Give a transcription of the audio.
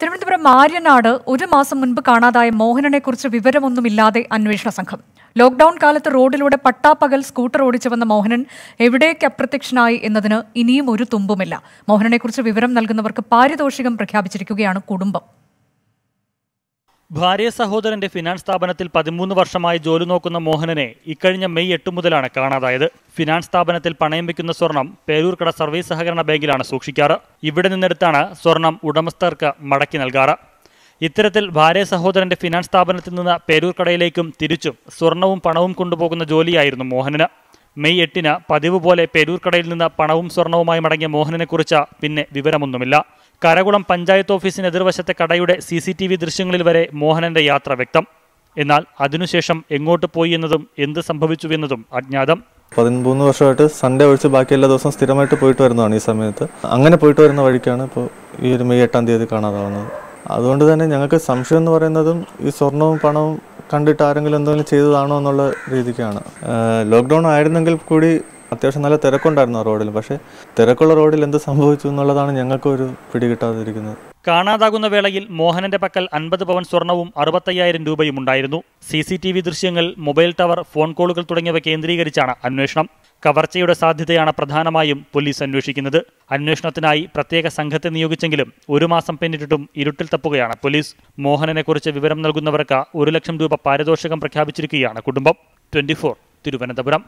തിരുവനന്തപുരം മാര്യനാട് ഒരു മാസം മുൻപ് കാണാതായ മോഹനനെക്കുറിച്ച് വിവരമൊന്നുമില്ലാതെ അന്വേഷണ സംഘം ലോക്ഡൌൺ കാലത്ത് റോഡിലൂടെ പട്ടാപ്പകൽ സ്കൂട്ടർ ഓടിച്ചു വന്ന മോഹനൻ എവിടേക്ക് അപ്രത്യക്ഷനായി എന്നതിന് ഇനിയും ഒരു തുമ്പുമില്ല മോഹനനെക്കുറിച്ച് വിവരം നൽകുന്നവർക്ക് പാരിതോഷികം പ്രഖ്യാപിച്ചിരിക്കുകയാണ് കുടുംബം ഭാര്യ സഹോദരന്റെ ഫിനാൻസ് സ്ഥാപനത്തിൽ പതിമൂന്ന് വർഷമായി ജോലി നോക്കുന്ന മോഹനനെ ഇക്കഴിഞ്ഞ മെയ് എട്ട് മുതലാണ് കാണാതായത് ഫിനാൻസ് സ്ഥാപനത്തിൽ പണയം വെക്കുന്ന സ്വർണം പേരൂർക്കട സർവീസ് സഹകരണ ബാങ്കിലാണ് സൂക്ഷിക്കാറ് ഇവിടെ നിന്നെടുത്താണ് സ്വർണം ഉടമസ്ഥർക്ക് മടക്കി നൽകാറ് ഇത്തരത്തിൽ ഭാര്യ സഹോദരന്റെ ഫിനാൻസ് സ്ഥാപനത്തിൽ നിന്ന് പേരൂർക്കടയിലേക്കും തിരിച്ചും സ്വർണവും പണവും കൊണ്ടുപോകുന്ന ജോലിയായിരുന്നു മോഹനന് മെയ് എട്ടിന് പതിവ് പോലെ പേരൂർക്കടയിൽ നിന്ന് പണവും സ്വർണവുമായി മടങ്ങിയ മോഹനനെക്കുറിച്ച് പിന്നെ വിവരമൊന്നുമില്ല കരകുളം പഞ്ചായത്ത് ഓഫീസിന് എതിർവശത്തെ കടയുടെ സി സി ടി വി ദൃശ്യങ്ങളിൽ വരെ മോഹനന്റെ യാത്ര വ്യക്തം എന്നാൽ അതിനുശേഷം എങ്ങോട്ട് പോയി എന്നതും എന്ത് സംഭവിച്ചുവെന്നതും അജ്ഞാതം പതിമൂന്ന് വർഷമായിട്ട് സൺഡേ ഒഴിച്ച് ബാക്കി എല്ലാ ദിവസവും സ്ഥിരമായിട്ട് പോയിട്ട് വരുന്നതാണ് ഈ സമയത്ത് അങ്ങനെ പോയിട്ട് വരുന്ന വഴിക്കാണ് ഇപ്പോൾ ഈ ഒരു മെയ് എട്ടാം തീയതി കാണാതാവുന്നത് അതുകൊണ്ട് തന്നെ ഞങ്ങൾക്ക് സംശയം എന്ന് പറയുന്നതും ഈ സ്വർണവും പണവും കണ്ടിട്ട് ആരെങ്കിലും എന്തെങ്കിലും ചെയ്തതാണോ എന്നുള്ള രീതിക്കാണ് ലോക്ക്ഡൗൺ ആയിരുന്നെങ്കിൽ കൂടി അത്യാവശ്യം നല്ല തിരക്കുണ്ടായിരുന്നു റോഡിൽ പക്ഷേ തിരക്കുള്ള റോഡിൽ എന്ത് സംഭവിച്ചു എന്നുള്ളതാണ് ഞങ്ങൾക്ക് ഒരു പിടികിട്ടാതിരിക്കുന്നത് കാണാതാകുന്ന വേളയിൽ മോഹനന്റെ പക്കൽ അൻപത് പവൻ സ്വർണവും അറുപത്തയ്യായിരം രൂപയും ഉണ്ടായിരുന്നു സി സി ടി വി ദൃശ്യങ്ങൾ മൊബൈൽ ടവർ ഫോൺ കോളുകൾ തുടങ്ങിയവ കേന്ദ്രീകരിച്ചാണ് അന്വേഷണം കവർച്ചയുടെ സാധ്യതയാണ് പ്രധാനമായും പോലീസ് അന്വേഷിക്കുന്നത് അന്വേഷണത്തിനായി പ്രത്യേക സംഘത്തെ നിയോഗിച്ചെങ്കിലും ഒരു മാസം പിന്നിട്ടിട്ടും ഇരുട്ടിൽ തപ്പുകയാണ് പോലീസ് മോഹനനെക്കുറിച്ച് വിവരം നൽകുന്നവർക്ക് ഒരു ലക്ഷം രൂപ പാരിതോഷികം പ്രഖ്യാപിച്ചിരിക്കുകയാണ് കുടുംബം ട്വന്റി തിരുവനന്തപുരം